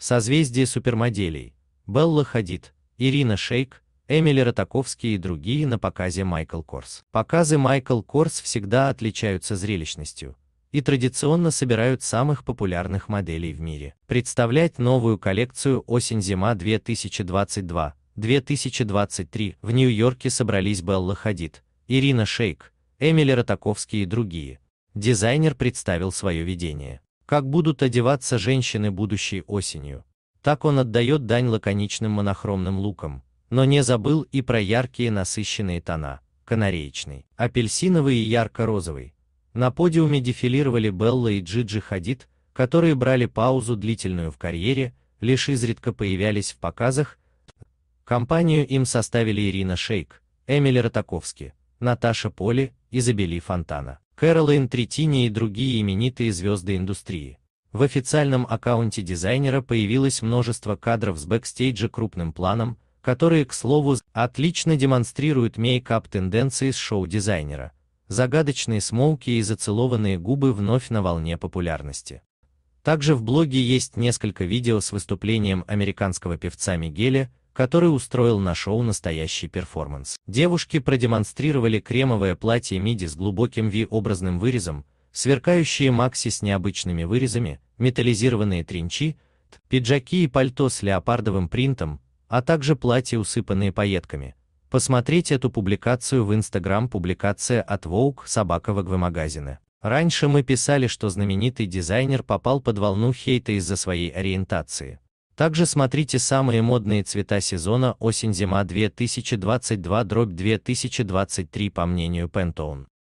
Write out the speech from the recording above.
Созвездие супермоделей. Белла Хадид, Ирина Шейк, Эмили Ротаковский и другие на показе Майкл Корс. Показы Майкл Корс всегда отличаются зрелищностью и традиционно собирают самых популярных моделей в мире. Представлять новую коллекцию «Осень-зима 2022-2023» в Нью-Йорке собрались Белла Хадид, Ирина Шейк, Эмили Ротаковский и другие. Дизайнер представил свое видение. Как будут одеваться женщины будущей осенью? Так он отдает дань лаконичным монохромным лукам, но не забыл и про яркие насыщенные тона, канареечный, апельсиновый и ярко-розовый. На подиуме дефилировали Белла и Джиджи Хадид, которые брали паузу длительную в карьере, лишь изредка появлялись в показах. Компанию им составили Ирина Шейк, Эмили Ротаковски, Наташа Поли, Изабели Фонтана, Кэролайн Третини и другие именитые звезды индустрии. В официальном аккаунте дизайнера появилось множество кадров с бэкстейджа крупным планом, которые, к слову, отлично демонстрируют мейкап тенденции с шоу-дизайнера. Загадочные смолки и зацелованные губы вновь на волне популярности. Также в блоге есть несколько видео с выступлением американского певца Мигеля который устроил на шоу настоящий перформанс. Девушки продемонстрировали кремовое платье миди с глубоким V-образным вырезом, сверкающие макси с необычными вырезами, металлизированные тренчи, пиджаки и пальто с леопардовым принтом, а также платья, усыпанные пайетками. Посмотреть эту публикацию в Instagram публикация от Vogue собака магазины. Раньше мы писали, что знаменитый дизайнер попал под волну хейта из-за своей ориентации. Также смотрите самые модные цвета сезона осень-зима 2022-2023 по мнению Pantone.